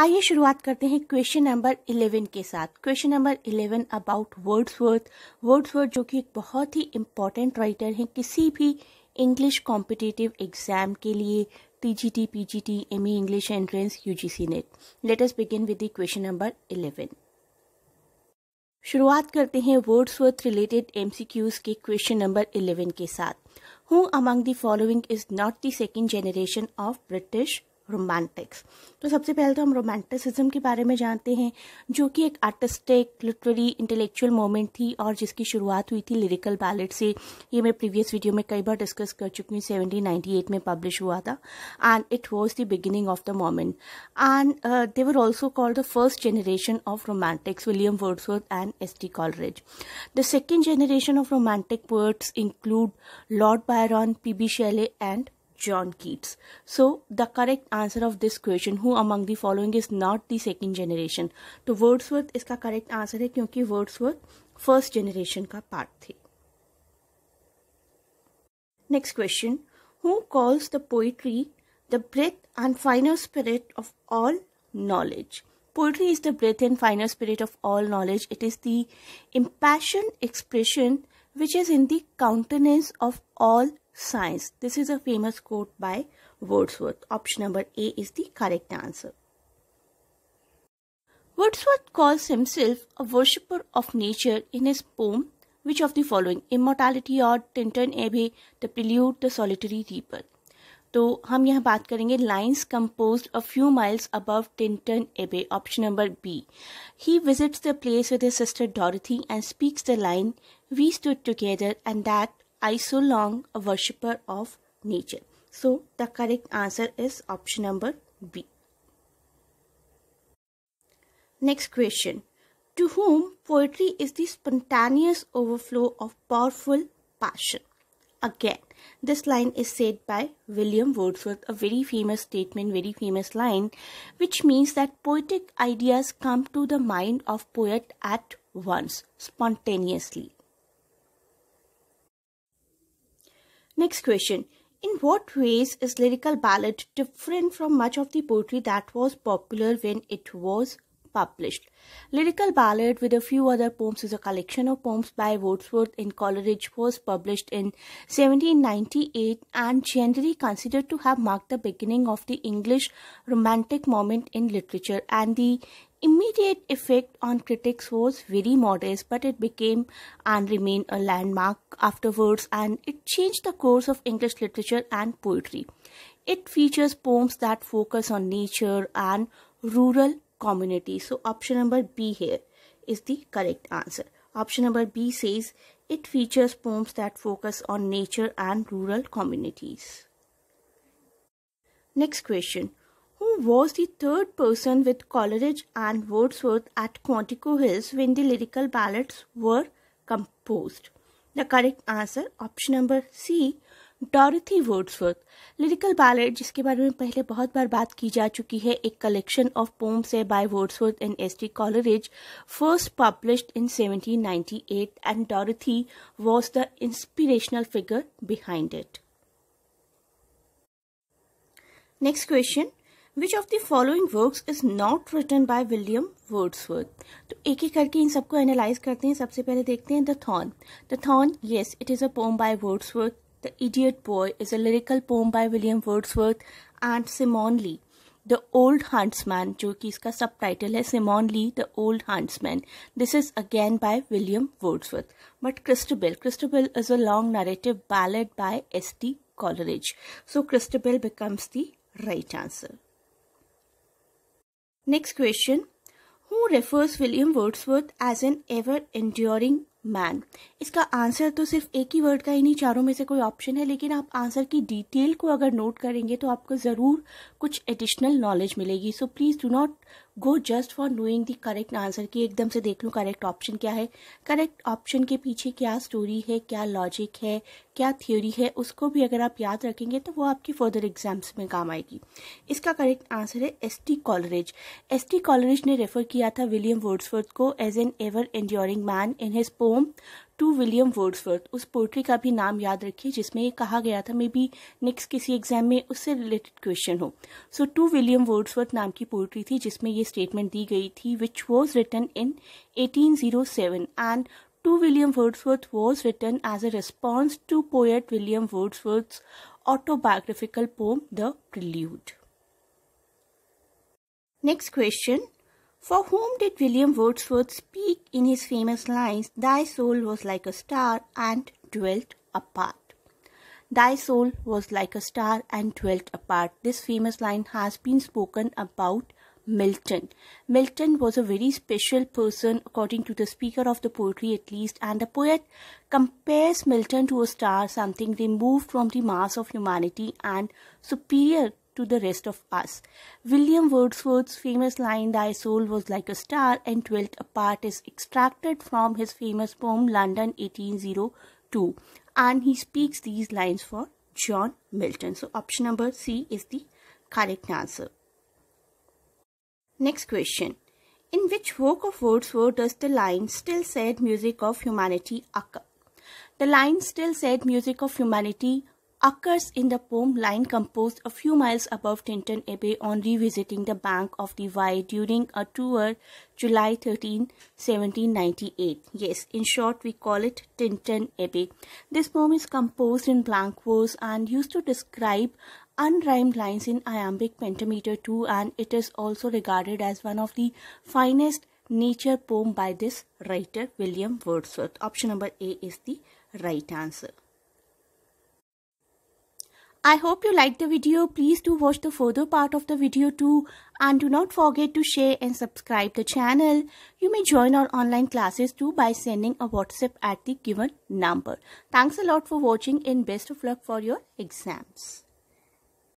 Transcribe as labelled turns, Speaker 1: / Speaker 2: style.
Speaker 1: आइए शुरुआत करते हैं क्वेश्चन नंबर इलेवन के साथ question number eleven about Wordsworth Wordsworth जो कि एक बहुत ही इम्पॉर्टेंट राइटर हैं किसी भी इंग्लिश कॉम्पिटिटिव एग्जाम के लिए T PGT E English entrance UGC NET let begin with question number eleven शुरुआत करते हैं वर्ड्स वर्थ रिलेटेड एमसीक्यूज के क्वेश्चन नंबर इलेवन के साथ who among the following is not the second generation of British Romantics तो सबसे पहले तो हम रोमांटिसिज्म के बारे में जानते हैं जो कि एक आर्टिस्टिक लिटरेरी इंटेलेक्चुअल मोमेंट थी और जिसकी शुरुआत हुई थी लिरिकल बैलेट से ये मैं प्रीवियस वीडियो में कई बार डिस्कस कर चुकी हूँ सेवनटीन एट में पब्लिश हुआ था and it was the beginning of the moment and they were also called the first generation of Romantics William Wordsworth and S T Coleridge the second generation of Romantic words include Lord Byron P B Shelley and John Keats. So the correct answer of this question who among the following is not the second generation Wordsworth is the correct answer है क्योंकि Wordsworth first generation का part Next question Who calls the poetry the breath and finer spirit of all knowledge? Poetry is the breath and finer spirit of all knowledge. It is the impassioned expression which is in the countenance of all science. This is a famous quote by Wordsworth. Option number A is the correct answer. Wordsworth calls himself a worshipper of nature in his poem, which of the following Immortality or Tintern Abbey, The Prelude, The Solitary Reaper. तो हम यहाँ बात करेंगे lines composed a few miles above Tintern Abbey option number B he visits the place with sister Dorothy and speaks the line we stood together and that I so long a worshipper of nature so the correct answer is option number B next question to whom poetry is the spontaneous overflow of powerful passion again. This line is said by William Wordsworth, a very famous statement, very famous line, which means that poetic ideas come to the mind of poet at once, spontaneously. Next question. In what ways is lyrical ballad different from much of the poetry that was popular when it was published. Lyrical Ballad with a few other poems is a collection of poems by Wordsworth and Coleridge first published in 1798 and generally considered to have marked the beginning of the English romantic moment in literature and the immediate effect on critics was very modest, but it became and remained a landmark afterwards, and it changed the course of English literature and poetry. It features poems that focus on nature and rural community. So option number B here is the correct answer. Option number B says it features poems that focus on nature and rural communities. Next question. Who was the third person with Coleridge and Wordsworth at Quantico Hills when the lyrical ballads were composed? The correct answer, option number C, Dorothy Wordsworth lyrical ballad जिसके बारे में पहले बहुत बार बात की जा चुकी है एक कलेक्शन ऑफ पोम्स है by Wordsworth and S T Coleridge first published in 1798 and Dorothy was the inspirational figure behind it next question which of the following works is not written by William Wordsworth तो एक एक करके इन सबको analyse करते हैं सबसे पहले देखते हैं the thorn the thorn yes it is a poem by Wordsworth The Idiot Boy is a lyrical poem by William Wordsworth and Simon Lee. The Old Huntsman, जो कि इसका subtitle is Simon Lee, The Old Huntsman. This is again by William Wordsworth. But Christabel, Christabel is a long narrative ballad by S.T. Coleridge. So Christabel becomes the right answer. Next question. Who refers William Wordsworth as an ever-enduring man इसका answer तो सिर्फ एक ही word का इन्हीं चारों में से कोई ऑप्शन है लेकिन आप आंसर की डिटेल को अगर नोट करेंगे तो आपको ज़रूर कुछ एडिशनल नॉलेज मिलेगी so please do not go just for knowing the correct answer कि एकदम से देख लूँ करेक्ट ऑप्शन क्या है करेक्ट ऑप्शन के पीछे क्या स्टोरी है क्या लॉजिक है क्या थ्योरी है उसको भी अगर आप याद रखेंगे तो वो आपकी फर्दर एग्जाम्स में काम आएगी इसका करेक्ट आंसर है S T Coleridge S T Coleridge ने रेफर किया था विलियम वर्ड्सवर्थ को as an ever enduring man in his poem to William Wordsworth उस पोइट्री का भी नाम याद रखिए जिसमें ये कहा गया था मे बी नेक्स्ट किसी एग्जाम में उससे रिलेटेड क्वेश्चन हो सो टू विलियम वर्ड्सवर्थ नाम की पोइट्री थी जिसमें ये स्टेटमेंट दी गई थी which was written in 1807 and to William Wordsworth was written as a response to poet William Wordsworth autobiographical poem the Prelude. Next question For whom did William Wordsworth speak in his famous lines, Thy soul was like a star and dwelt apart? Thy soul was like a star and dwelt apart. This famous line has been spoken about Milton. Milton was a very special person, according to the speaker of the poetry at least, and the poet compares Milton to a star, something removed from the mass of humanity and superior to the rest of us. William Wordsworth's famous line, Thy soul was like a star and dwelt apart, is extracted from his famous poem London 1802. And he speaks these lines for John Milton. So option number C is the correct answer. Next question. In which work of Wordsworth does the line still said music of humanity occur? The line still said music of humanity occurs in the poem line composed a few miles above Tinton Abbey on revisiting the bank of the Wye during a tour July 13, 1798. Yes, in short, we call it Tinton Abbey. This poem is composed in blank verse and used to describe unrhymed lines in iambic pentameter too. and it is also regarded as one of the finest nature poem by this writer William Wordsworth. Option number A is the right answer. I hope you liked the video. Please do watch the further part of the video too and do not forget to share and subscribe the channel. You may join our online classes too by sending a WhatsApp at the given number. Thanks a lot for watching and best of luck for your exams.